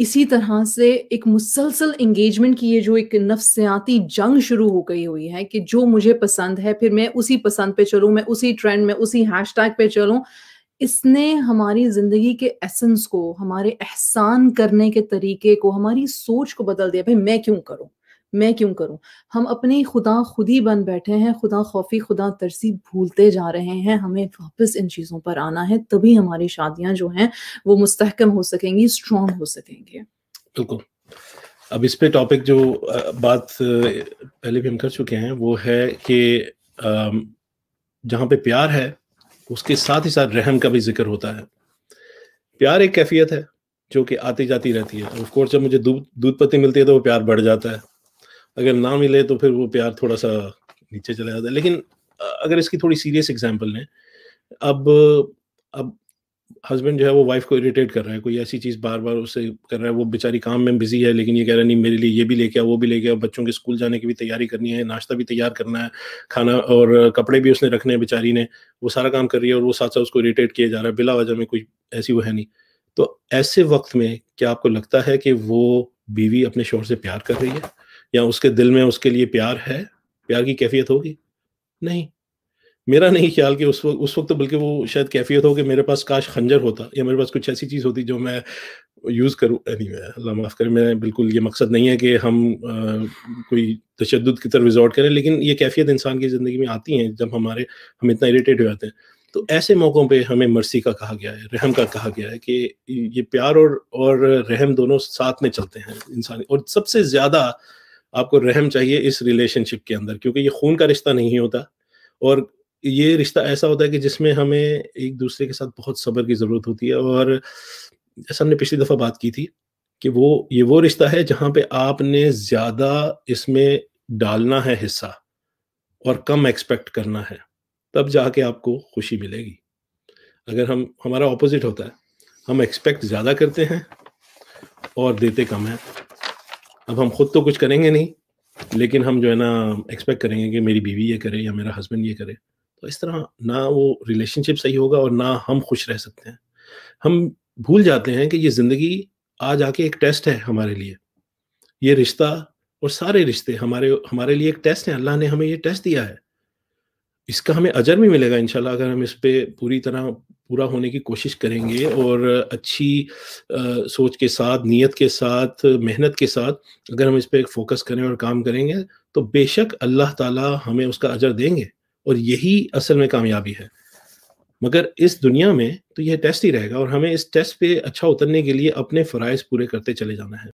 इसी तरह से एक मुसलसल इंगेजमेंट की ये जो एक नफसियाती जंग शुरू हो गई हुई है कि जो मुझे पसंद है फिर मैं उसी पसंद पे चलूँ मैं उसी ट्रेंड में उसी हैशटैग पे चलूँ इसने हमारी ज़िंदगी के एसेंस को हमारे एहसान करने के तरीके को हमारी सोच को बदल दिया भाई मैं क्यों करूँ मैं क्यों करूं हम अपने खुदा खुदी बन बैठे हैं खुदा खौफी खुदा तरसी भूलते जा रहे हैं हमें वापस इन चीज़ों पर आना है तभी हमारी शादियां जो हैं वो मुस्तहकम हो सकेंगी स्ट्रॉन्ग हो सकेंगे बिल्कुल अब इस पे टॉपिक जो बात पहले भी हम कर चुके हैं वो है कि जहाँ पे प्यार है उसके साथ ही साथ रहम का भी जिक्र होता है प्यार एक कैफियत है जो कि आती जाती रहती है ऑफ कोर्स जब मुझे दूध दूध पत्ती मिलती है तो वो प्यार बढ़ जाता है अगर ना मिले तो फिर वो प्यार थोड़ा सा नीचे चला जाता है लेकिन अगर इसकी थोड़ी सीरियस एग्जाम्पल लें अब अब हस्बैंड जो है वो वाइफ को इरिटेट कर रहा है कोई ऐसी चीज़ बार बार उससे कर रहा है वो बेचारी काम में बिजी है लेकिन ये कह रहा नहीं मेरे लिए ये भी लेके आ वो भी लेके आ बच्चों के स्कूल जाने की भी तैयारी करनी है नाश्ता भी तैयार करना है खाना और कपड़े भी उसने रखने हैं बेचारी ने वो सारा काम कर रही है और वो साथ साथ उसको इरीटेट किया जा रहा है बिला वजह में कोई ऐसी वो है नहीं तो ऐसे वक्त में क्या आपको लगता है कि वो बीवी अपने शोर से प्यार कर रही है या उसके दिल में उसके लिए प्यार है प्यार की कैफियत होगी नहीं मेरा नहीं ख्याल कि उस वक्त उस वक्त तो बल्कि वो शायद कैफियत हो कि मेरे पास काश खंजर होता या मेरे पास कुछ ऐसी चीज़ होती जो मैं यूज़ करूँ एनी मैं अल्लाह माफ़ करें मैं बिल्कुल ये मकसद नहीं है कि हम आ, कोई तशद की तरफ रिजॉर्ट करें लेकिन ये कैफियत इंसान की ज़िंदगी में आती है जब हमारे हम इतना इरीटेट हो जाते हैं तो ऐसे मौक़ों पर हमें मरसी का कहा गया है रहम का कहा गया है कि ये प्यार और और रहम दोनों साथ में चलते हैं इंसान और सबसे ज़्यादा आपको रहम चाहिए इस रिलेशनशिप के अंदर क्योंकि ये खून का रिश्ता नहीं होता और ये रिश्ता ऐसा होता है कि जिसमें हमें एक दूसरे के साथ बहुत सब्र की ज़रूरत होती है और जैसा हमने पिछली दफ़ा बात की थी कि वो ये वो रिश्ता है जहाँ पे आपने ज़्यादा इसमें डालना है हिस्सा और कम एक्सपेक्ट करना है तब जाके आपको खुशी मिलेगी अगर हम हमारा ऑपोजिट होता है हम एक्सपेक्ट ज़्यादा करते हैं और देते कम है अब हम खुद तो कुछ करेंगे नहीं लेकिन हम जो है ना एक्सपेक्ट करेंगे कि मेरी बीवी ये करे या मेरा हस्बैंड ये करे तो इस तरह ना वो रिलेशनशिप सही होगा और ना हम खुश रह सकते हैं हम भूल जाते हैं कि ये ज़िंदगी आज आके एक टेस्ट है हमारे लिए ये रिश्ता और सारे रिश्ते हमारे हमारे लिए एक टेस्ट है अल्लाह ने हमें ये टेस्ट दिया है इसका हमें अजर भी मिलेगा इनशाला अगर हम इस पर पूरी तरह पूरा होने की कोशिश करेंगे और अच्छी आ, सोच के साथ नीयत के साथ मेहनत के साथ अगर हम इस पर फोकस करें और काम करेंगे तो बेशक अल्लाह ताला हमें उसका अजर देंगे और यही असल में कामयाबी है मगर इस दुनिया में तो यह टेस्ट ही रहेगा और हमें इस टेस्ट पे अच्छा उतरने के लिए अपने फ़राइज़ पूरे करते चले जाना है